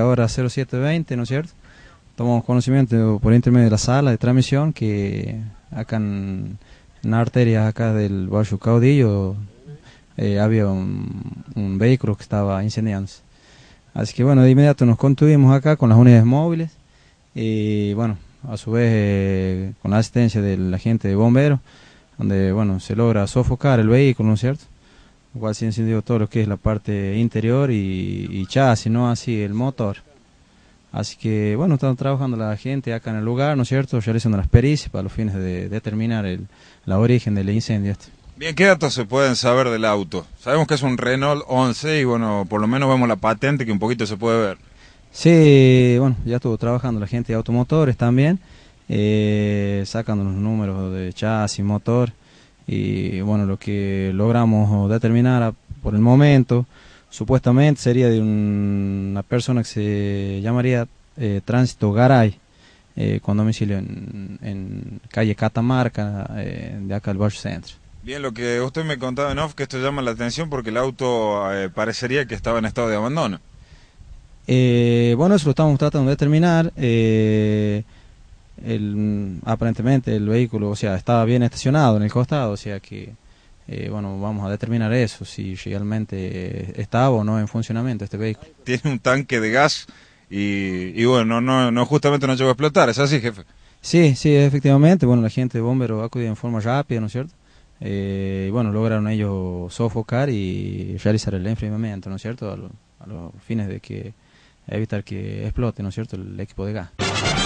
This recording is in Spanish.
ahora 0720, ¿no es cierto? Tomamos conocimiento por intermedio de la sala de transmisión que acá en, la arterias acá del barrio Caudillo eh, había un, vehículo que estaba incendiándose. Así que bueno, de inmediato nos contuvimos acá con las unidades móviles y bueno, a su vez eh, con la asistencia del agente de bomberos, donde bueno, se logra sofocar el vehículo, ¿no es cierto? igual se incendió todo lo que es la parte interior y, chasis, no así el motor. Así que bueno, están trabajando la gente acá en el lugar, ¿no es cierto? Realizando las pericias para los fines de determinar el, la origen del incendio. Este. Bien, ¿qué datos se pueden saber del auto? Sabemos que es un Renault 11 y bueno, por lo menos vemos la patente que un poquito se puede ver. Sí, bueno, ya estuvo trabajando la gente de automotores también, eh, sacando los números de chasis, motor y bueno, lo que logramos determinar por el momento supuestamente sería de una persona que se llamaría eh, Tránsito Garay, eh, con domicilio en, calle Catamarca, eh, de acá al barrio centro. Bien, lo que usted me contaba en off, que esto llama la atención porque el auto parecería que estaba en estado de abandono. bueno, eso lo estamos tratando de determinar el, aparentemente el vehículo, o sea, estaba bien estacionado en el costado, o sea que, eh, bueno, vamos a determinar eso, si realmente eh, estaba o no en funcionamiento este vehículo. Tiene un tanque de gas y, bueno, no, justamente no llegó a explotar, ¿es así, jefe? Sí, sí, efectivamente, bueno, la gente de bomberos acudió en forma rápida, ¿no es cierto? Eh, y bueno, lograron ellos sofocar y realizar el enfriamiento, ¿no es cierto?, a, a los fines de que evitar que explote, ¿no es cierto?, el equipo de gas.